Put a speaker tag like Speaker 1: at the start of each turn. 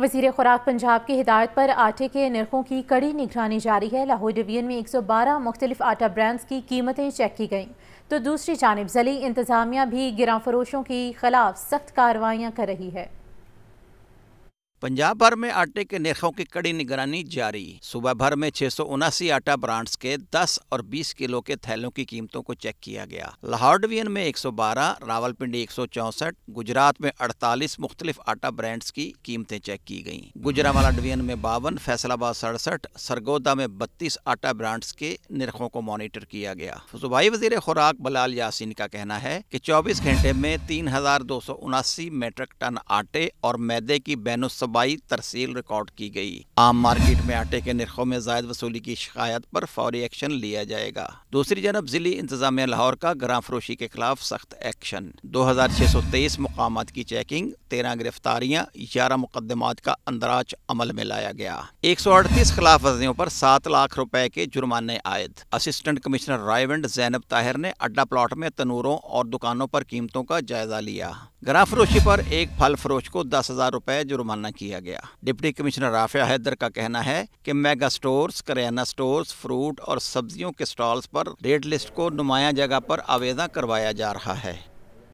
Speaker 1: वजीर खुराक पंजाब की हिदायत पर आटे के नरखों की कड़ी निगरानी जारी है लाहौर डिवीजन में एक सौ बारह मुख्तलिफ आटा ब्रांड्स की कीमतें चेक की गईं तो दूसरी जानब जली इंतज़ामिया भी गिरा फरोशों के खिलाफ सख्त कार्रवाइयाँ कर रही है
Speaker 2: पंजाब भर में आटे के निरखों की कड़ी निगरानी जारी सुबह भर में छह आटा ब्रांड्स के 10 और 20 किलो के थैलों की कीमतों को चेक किया गया लाहौर डिवीजन में 112, रावलपिंडी एक गुजरात में 48 मुख्तलिफ आटा ब्रांड्स की कीमतें चेक की गुजरा गुजरावाला डिवीजन में बावन फैसलाबाद सड़सठ सरगोदा में बत्तीस आटा ब्रांड्स के निरखों को मॉनिटर किया गया सूबाई वजीर खुराक बलाल यासिन का कहना है की चौबीस घंटे में तीन हजार दो सौ उनासी मेट्रिक टन आटे और मैदे की बैनुस सूबाई तरसील रिकॉर्ड की गई आम मार्केट में आटे के निरखों में जायद वसूली की शिकायत पर फौरी एक्शन लिया जाएगा दूसरी जनब जिली इंतजामिया लाहौर का ग्राम फरोशी के खिलाफ सख्त एक्शन दो हजार छह सौ तेईस मुकाम की चेकिंग तेरह गिरफ्तारियां ग्यारह मुकदमात का अंदराज अमल में लाया गया एक सौ अड़तीस खिलाफ वर्जियों पर सात लाख रुपए के जुर्माने आयद असिस्टेंट कमिश्नर रायवंड जैनब ताहिर ने अड्डा प्लाट में तनूरों और दुकानों पर कीमतों का जायजा लिया गरा फरोशी पर एक फल फरोश को दस हजार रुपए जुर्माना किया गया डिप्टी कमिश्नर राफिया हैदर का कहना है कि मेगा स्टोर्स करियाना स्टोर्स फ्रूट और सब्जियों के स्टॉल्स पर रेड लिस्ट को नुमाया जगह पर आवेदन करवाया जा रहा है